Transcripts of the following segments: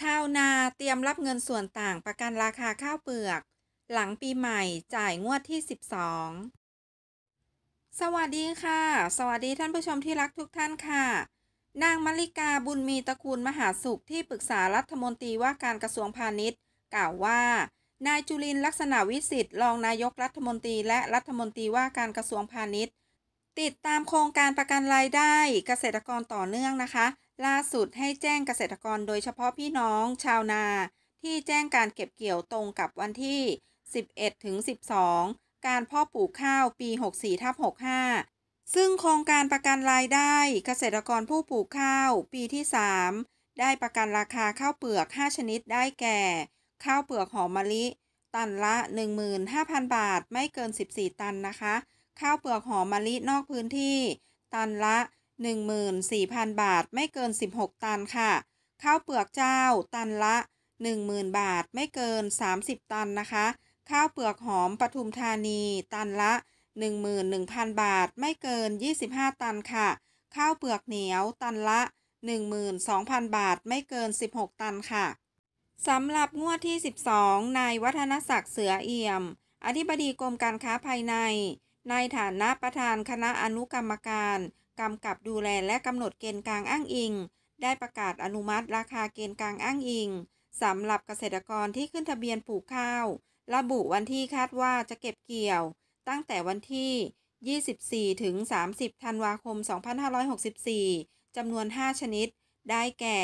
ชาวนาเตรียมรับเงินส่วนต่างประกันราคาข้าวเปลือก หลังปีใหม่จ่ายงวดที่ 12 สวัสดีค่ะ สวัสดีท่านผู้ชมที่รักทุกท่านค่ะ นาง มลิกาบุญมีตระกูลมหาสุขที่ปรึกษารัฐมนตรีว่าการกระทรวงพาณิชย์ กล่าวว่า นายจุลินลักษณะวิสิทธิ์รองนายกรัฐมนตรีและรัฐมนตรีว่าการกระทรวงพาณิชย์ติดตามโครงการประกันรายได้เกษตรกรต่อเนื่องนะคะ ล่าสุดให้แจ้งเกษตรกรโดยเฉพาะพี่น้องชาวนาที่แจ้งการเก็บเกี่ยวตรงกับวันที่ 11ถึง12 การพ่อปลูกข้าวปี 64ทับ65 ซึ่งโครงการประกันรายได้เกษตรกรผู้ปลูกข้าวปีที่ 3 ได้ประกันราคาข้าวเปลือก 5 ชนิดได้แก่ข้าวเปลือกหอมมะลิตันละ 15,000 บาทไม่เกิน 14 ตันนะคะข้าวเปลือกหอมมะลินอกพื้นที่ ตันละ 14,000 บาทไม่เกิน 16 ตันค่ะข้าวเปลือกเจ้า ตันละ 10,000 บาทไม่เกิน 30 ตันนะคะ ข้าวเปลือกหอมปทุมธานี ตันละ 11,000 บาทไม่เกิน 25 ตันค่ะข้าวเปลือกเหนียวตันละ12,000บาทไม่เกิน 16 ตันค่ะสำหรับงวดที่ 12นายวัฒนศักดิ์เสือเอี่ยม อธิบดีกรมการค้าภายในในฐานะประธานคณะอนุกรรมการกำกับดูแลและกำหนดเกณฑ์กลางอ้างอิง ได้ประกาศอนุมัติราคาเกณฑ์กลางอ้างอิงสำหรับเกษตรกรที่ขึ้นทะเบียนปลูกข้าว ระบุวันที่คาดว่าจะเก็บเกี่ยว ตั้งแต่วันที่ 24 ถึง 30 ธันวาคม 2564 จำนวน 5 ชนิด ได้แก่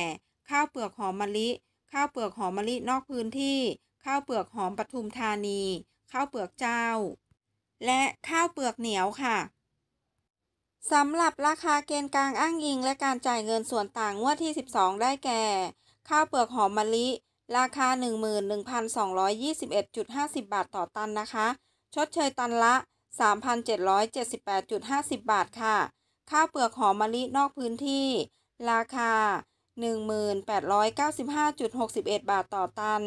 ข้าวเปลือกหอมมะลิ ข้าวเปลือกหอมมะลินอกพื้นที่ ข้าวเปลือกหอมปทุมธานี ข้าวเปลือกเจ้าและข้าวเปลือกเหนียวค่ะสำหรับราคาเกณฑ์กลางอ้างอิงและการจ่ายเงินส่วนต่างงวดที่ 12 ได้แก่ข้าวเปลือกหอมมะลิ ราคา11,221.50 บาทต่อตันนะคะ ชดเชยตันละ3,778.50บาทค่ะข้าวเปลือกหอมมะลินอกพื้นที่ ราคา 1895.61 บาทต่อตัน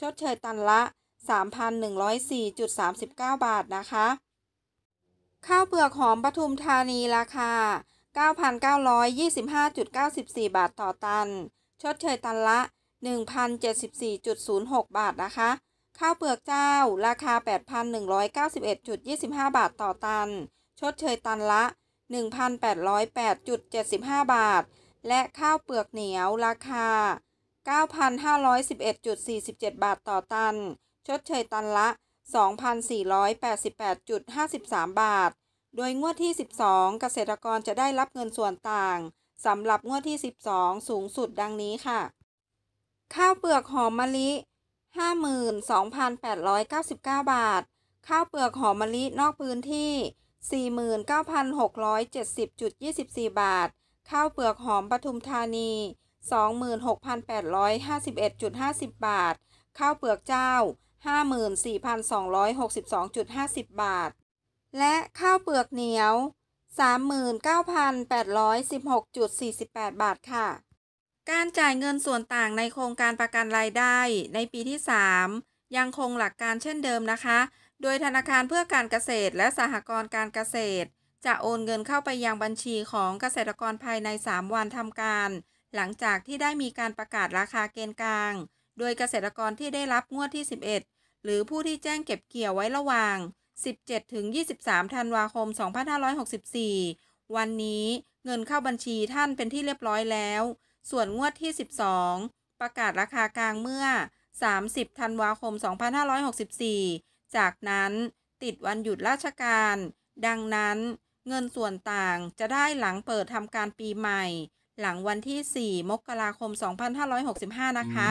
ชดเชยตันละ3,104.39 บาทนะคะ ข้าวเปลือกหอมปทุมธานีราคา 9,925.94 บาทต่อตัน ชดเชยตันละ 1,074.06 บาทนะคะ ข้าวเปลือกเจ้าราคา 8,191.25 บาทต่อตัน ชดเชยตันละ 1,808.75 บาท และข้าวเปลือกเหนียวราคา 9,511.47 บาทต่อตันชดเชยตันละ 2,488.53 บาท โดยงวดที่ 12 เกษตรกรจะได้รับเงินส่วนต่างสำหรับงวดที่ 12 สูงสุดดังนี้ค่ะ ข้าวเปลือกหอมมะลิ 52,899 บาท ข้าวเปลือกหอมมะลินอกพื้นที่ 49,670.24 บาท ข้าวเปลือกหอมปทุมธานี 26,851.50 บาท ข้าวเปลือกเจ้า54,262.50 บาท และข้าวเปลือกเหนียว 39,816.48 บาทค่ะ การจ่ายเงินส่วนต่างในโครงการประกันรายได้ในปีที่ 3 ยังคงหลักการเช่นเดิมนะคะ โดยธนาคารเพื่อการเกษตรและสหกรณ์การเกษตร จะโอนเงินเข้าไปยังบัญชีของเกษตรกรภายใน 3 วันทำการ หลังจากที่ได้มีการประกาศราคาเกณฑ์กลางโดยเกษตรกรที่ได้รับงวดที่ 11 หรือผู้ที่แจ้งเก็บเกี่ยวไว้ระหว่าง 17ถึง23ธันวาคม 2564 วันนี้เงินเข้าบัญชีท่านเป็นที่เรียบร้อยแล้ว ส่วนงวดที่ 12 ประกาศราคากลางเมื่อ 30ธันวาคม 2564 จากนั้นติดวันหยุดราชการ ดังนั้นเงินส่วนต่างจะได้หลังเปิดทำการปีใหม่หลังวันที่ 4 มกราคม 2565 นะคะ